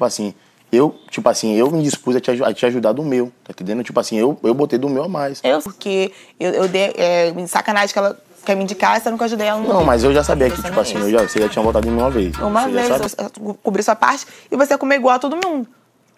tipo assim, eu, tipo assim, eu me dispus a te, a te ajudar do meu, tá entendendo? Tipo assim, eu, eu botei do meu a mais. Eu, porque eu, eu dei, é, sacanagem que ela quer me indicar, você nunca ajudei ela. Não, mas eu já sabia que, tipo assim, é eu já, você já tinha votado em mim uma vez. Uma vez, eu cobri sua parte e você comeu igual a todo mundo.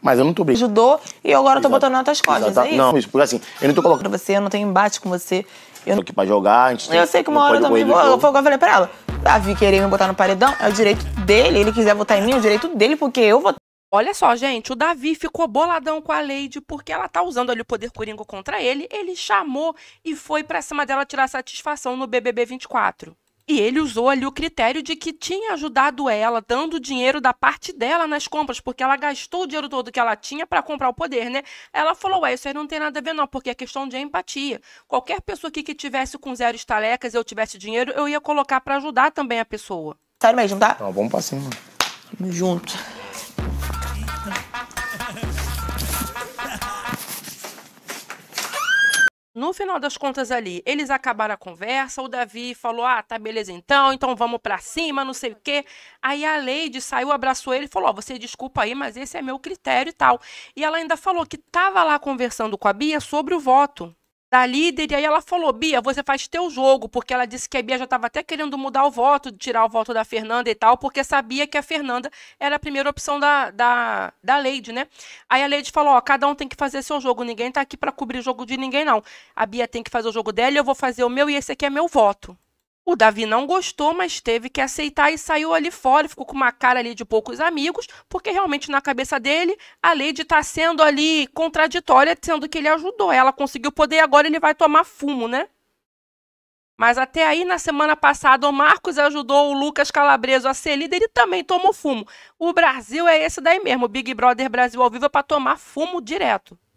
Mas eu não tô brincando. Ajudou e agora Exato. tô botando nas tuas costas, Exato. é isso? Não, isso, porque assim, eu não tô colocando... Você, eu não tenho embate com você. Eu tô aqui pra jogar, a gente tem... Eu sei que uma hora eu também vou... Eu, eu falei pra ela, Davi querer me botar no paredão é o direito dele, ele quiser votar em mim é o direito dele, porque eu vou... Olha só, gente, o Davi ficou boladão com a Lady porque ela tá usando ali o poder coringo contra ele. Ele chamou e foi para cima dela tirar satisfação no BBB 24. E ele usou ali o critério de que tinha ajudado ela, dando dinheiro da parte dela nas compras, porque ela gastou o dinheiro todo que ela tinha para comprar o poder, né? Ela falou: Ué, isso aí não tem nada a ver, não, porque é questão de empatia. Qualquer pessoa aqui que tivesse com zero estalecas, e eu tivesse dinheiro, eu ia colocar para ajudar também a pessoa. Sério mesmo, tá? Não, tá, vamos pra cima. Tamo junto. No final das contas ali, eles acabaram a conversa, o Davi falou: "Ah, tá beleza então, então vamos para cima, não sei o quê". Aí a Leide saiu, abraçou ele e falou: oh, você desculpa aí, mas esse é meu critério e tal". E ela ainda falou que estava lá conversando com a Bia sobre o voto da líder, e aí ela falou, Bia, você faz teu jogo, porque ela disse que a Bia já estava até querendo mudar o voto, tirar o voto da Fernanda e tal, porque sabia que a Fernanda era a primeira opção da, da, da Leide, né? Aí a Leide falou, ó, cada um tem que fazer seu jogo, ninguém tá aqui para cobrir o jogo de ninguém, não. A Bia tem que fazer o jogo dela, eu vou fazer o meu, e esse aqui é meu voto. O Davi não gostou, mas teve que aceitar e saiu ali fora, ficou com uma cara ali de poucos amigos, porque realmente na cabeça dele a Lady está sendo ali contraditória, sendo que ele ajudou, ela conseguiu poder e agora ele vai tomar fumo, né? Mas até aí, na semana passada, o Marcos ajudou o Lucas Calabreso a ser líder e também tomou fumo. O Brasil é esse daí mesmo, o Big Brother Brasil ao vivo é para tomar fumo direto.